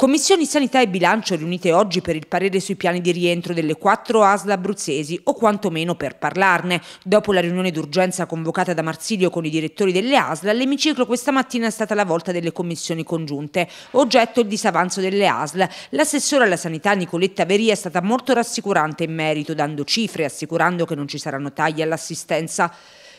Commissioni Sanità e Bilancio riunite oggi per il parere sui piani di rientro delle quattro ASL abruzzesi o quantomeno per parlarne. Dopo la riunione d'urgenza convocata da Marsilio con i direttori delle ASL, all'emiciclo questa mattina è stata la volta delle commissioni congiunte. Oggetto il disavanzo delle ASL. L'assessore alla sanità Nicoletta Veria è stata molto rassicurante in merito, dando cifre e assicurando che non ci saranno tagli all'assistenza.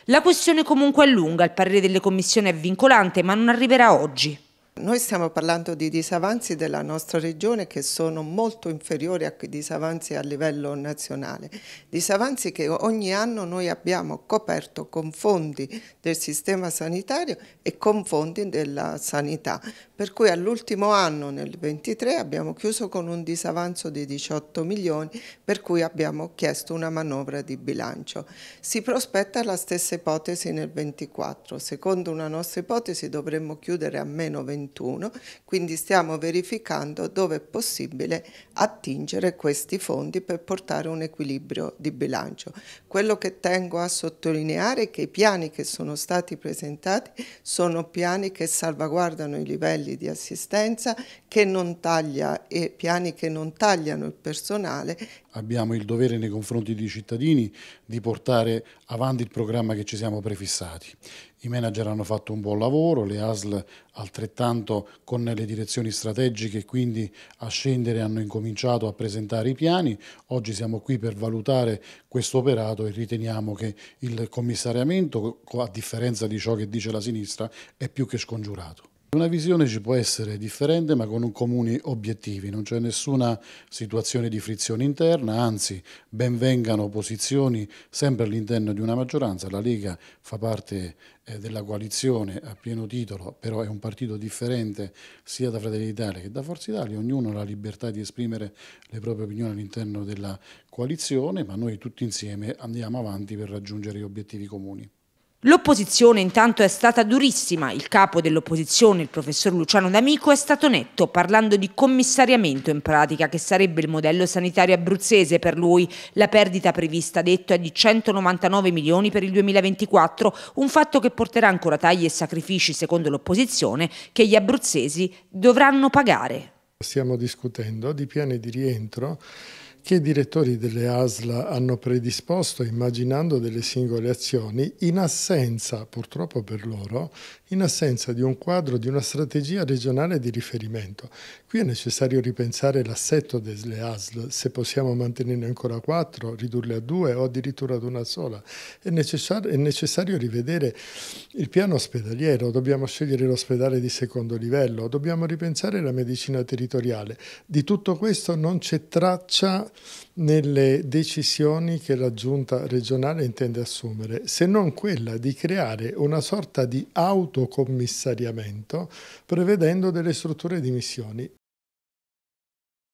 La questione comunque è lunga, il parere delle commissioni è vincolante ma non arriverà oggi. Noi stiamo parlando di disavanzi della nostra regione che sono molto inferiori a quei disavanzi a livello nazionale, disavanzi che ogni anno noi abbiamo coperto con fondi del sistema sanitario e con fondi della sanità, per cui all'ultimo anno nel 23 abbiamo chiuso con un disavanzo di 18 milioni per cui abbiamo chiesto una manovra di bilancio. Si prospetta la stessa ipotesi nel 24, secondo una nostra ipotesi dovremmo chiudere a meno 20 2021, quindi stiamo verificando dove è possibile attingere questi fondi per portare un equilibrio di bilancio. Quello che tengo a sottolineare è che i piani che sono stati presentati sono piani che salvaguardano i livelli di assistenza, che non taglia e piani che non tagliano il personale. Abbiamo il dovere nei confronti dei cittadini di portare avanti il programma che ci siamo prefissati. I manager hanno fatto un buon lavoro, le ASL altrettanto soltanto con le direzioni strategiche, quindi a scendere hanno incominciato a presentare i piani. Oggi siamo qui per valutare questo operato e riteniamo che il commissariamento, a differenza di ciò che dice la sinistra, è più che scongiurato. Una visione ci può essere differente ma con comuni obiettivi, non c'è nessuna situazione di frizione interna, anzi ben vengano posizioni sempre all'interno di una maggioranza, la Lega fa parte eh, della coalizione a pieno titolo, però è un partito differente sia da Fratelli d'Italia che da Forza Italia, ognuno ha la libertà di esprimere le proprie opinioni all'interno della coalizione, ma noi tutti insieme andiamo avanti per raggiungere gli obiettivi comuni. L'opposizione intanto è stata durissima, il capo dell'opposizione, il professor Luciano D'Amico, è stato netto parlando di commissariamento in pratica che sarebbe il modello sanitario abruzzese per lui. La perdita prevista, detto, è di 199 milioni per il 2024, un fatto che porterà ancora tagli e sacrifici, secondo l'opposizione, che gli abruzzesi dovranno pagare. Stiamo discutendo di piani di rientro che i direttori delle ASL hanno predisposto immaginando delle singole azioni in assenza, purtroppo per loro, in assenza di un quadro, di una strategia regionale di riferimento. Qui è necessario ripensare l'assetto delle ASL, se possiamo mantenerne ancora quattro, ridurle a due o addirittura ad una sola. È necessario, è necessario rivedere il piano ospedaliero, dobbiamo scegliere l'ospedale di secondo livello, dobbiamo ripensare la medicina territoriale. Di tutto questo non c'è traccia nelle decisioni che la giunta regionale intende assumere, se non quella di creare una sorta di autocommissariamento prevedendo delle strutture di missioni.